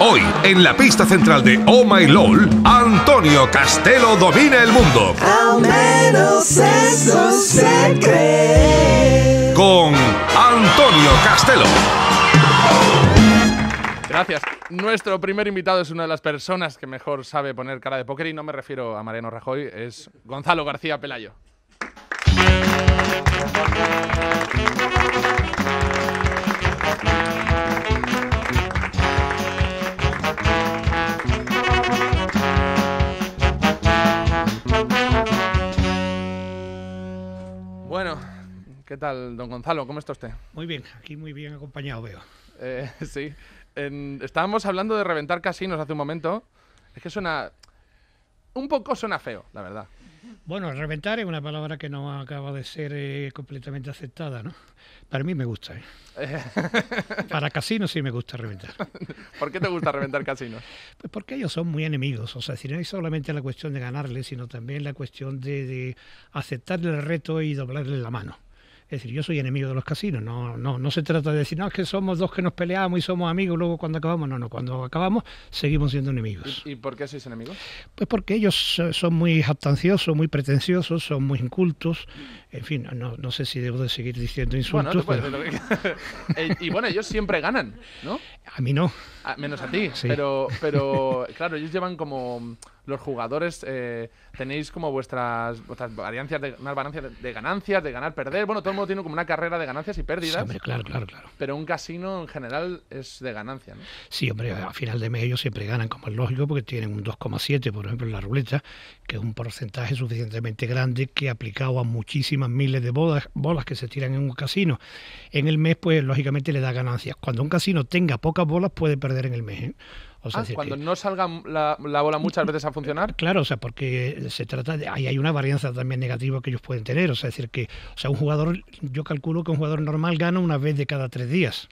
Hoy, en la pista central de Oh My LOL, Antonio Castelo domina el mundo. Al menos eso se cree. Con Antonio Castelo. Gracias. Nuestro primer invitado es una de las personas que mejor sabe poner cara de póker y no me refiero a Mariano Rajoy, es Gonzalo García Pelayo. Bueno, ¿qué tal, don Gonzalo? ¿Cómo está usted? Muy bien, aquí muy bien acompañado veo. Eh, sí, estábamos hablando de reventar casinos hace un momento. Es que suena... Un poco suena feo, la verdad. Bueno, reventar es una palabra que no acaba de ser eh, completamente aceptada, ¿no? Para mí me gusta, ¿eh? Para casinos sí me gusta reventar. ¿Por qué te gusta reventar casinos? Pues porque ellos son muy enemigos. O sea, si no es solamente la cuestión de ganarles, sino también la cuestión de aceptarle el reto y doblarle la mano. Es decir, yo soy enemigo de los casinos, no, no, no se trata de decir, no, es que somos dos que nos peleamos y somos amigos, luego cuando acabamos, no, no, cuando acabamos seguimos siendo enemigos. ¿Y, por qué sois enemigos? Pues porque ellos son muy jactanciosos, muy pretenciosos, son muy incultos, en fin, no, sé si debo de seguir diciendo insultos. Eh, y, bueno, ellos siempre ganan, ¿no? A mí no. menos a ti, sí. pero, pero claro, ellos llevan como los jugadores eh, tenéis como vuestras, vuestras variancias de, unas variancias de ganancias, de ganar, perder. Bueno, todo el mundo tiene como una carrera de ganancias y pérdidas. claro, claro, claro. Pero un casino en general es de ganancia, ¿no? Sí, hombre, a final de mes ellos siempre ganan, como es lógico, porque tienen un 2,7, por ejemplo, en la ruleta, que es un porcentaje suficientemente grande que aplicado a muchísimas miles de bolas, bolas que se tiran en un casino. En el mes, pues, lógicamente le da ganancias. Cuando un casino tenga pocas bolas, puede perder en el mes. ¿eh? ah, cuando no salga la, bola muchas veces a funcionar. Eh, claro, o sea, porque se trata de, ahí hay una varianza también negativa que ellos pueden tener. O sea, decir que, o sea, un jugador, yo calculo que un jugador normal gana una vez de cada tres días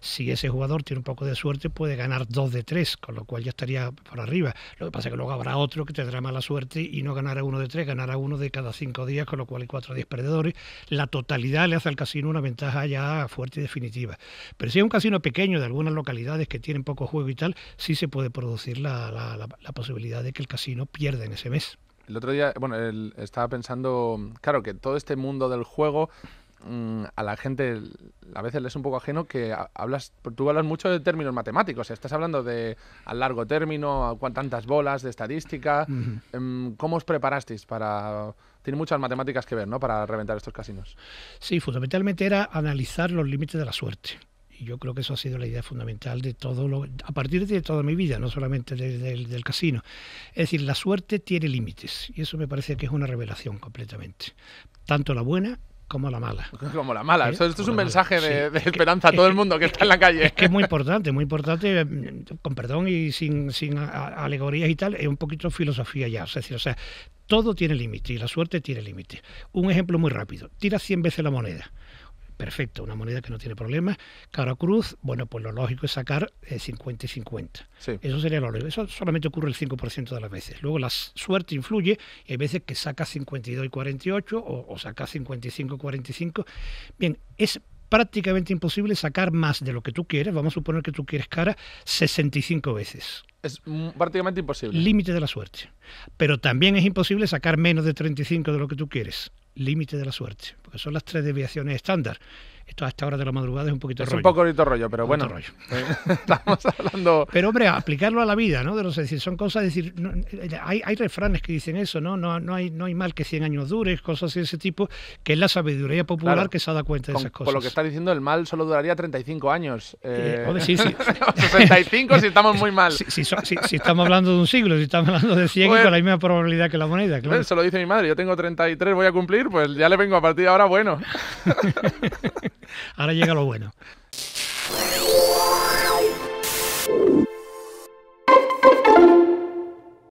si ese jugador tiene un poco de suerte, puede ganar dos de tres, con lo cual ya estaría por arriba. Lo que pasa es que luego habrá otro que tendrá mala suerte y no ganará uno de tres, ganará uno de cada cinco días, con lo cual hay cuatro días perdedores. La totalidad le hace al casino una ventaja ya fuerte y definitiva. Pero si es un casino pequeño de algunas localidades que tienen poco juego y tal, sí se puede producir la, posibilidad de que el casino pierda en ese mes. El otro día, bueno, estaba pensando, claro, que todo este mundo del juego Mm, a la gente a veces le es un poco ajeno que hablas, tú hablas mucho de términos matemáticos, estás hablando de a largo término, a cuántas bolas de estadística. Em, ¿Cómo os preparasteis para...? Tiene muchas matemáticas que ver, ¿no? Para reventar estos casinos. Sí, fundamentalmente era analizar los límites de la suerte y yo creo que eso ha sido la idea fundamental de todo lo, a partir de toda mi vida, no solamente del casino. Es decir, la suerte tiene límites y eso me parece que es una revelación completamente, tanto la buena como la mala. Como la mala. ¿Eh? Esto, es un mensaje de, esperanza a todo el mundo que está en la calle. Es que es muy importante, muy importante, con perdón y sin, sin alegorías y tal, es un poquito filosofía ya. Es decir, o sea, todo tiene límite y la suerte tiene límite. Un ejemplo muy rápido. Tira 100 veces la moneda perfecto, una moneda que no tiene problemas. Cara cruz, bueno, pues lo lógico es sacar 50 eh, y 50. Eso sería lo lógico. Eso solamente ocurre el 5% de las veces. Luego la suerte influye y hay veces que saca 52 y 48 o, o saca 55 y 45. Bien, es prácticamente imposible sacar más de lo que tú quieres, vamos a suponer que tú quieres cara, 65 veces. Es prácticamente imposible. Límite de la suerte. Pero también es imposible sacar menos de 35 de lo que tú quieres. Límite de la suerte, porque son las tres desviaciones estándar. Esto a esta hora de la madrugada es un poquito es rollo. Es un poquito rollo, pero bueno. Estamos hablando. Pero hombre, aplicarlo a la vida, ¿no? De los, decir, son cosas, es decir, eh, hay, hay, refranes que dicen eso, ¿no? No, no, hay, no hay mal que 100 años dure, cosas de ese tipo, que es la sabiduría popular que se ha dado cuenta de esas cosas. Por lo que está diciendo, el mal solo duraría 35 años. Eh... eh sí, sí. 65 si estamos muy mal. Si, estamos hablando de un siglo, si estamos hablando de 100 con la misma probabilidad que la moneda. Claro. Se lo dice mi madre, yo tengo 33, voy a cumplir, pues ya le vengo a partir de ahora bueno. Ahora llega lo bueno.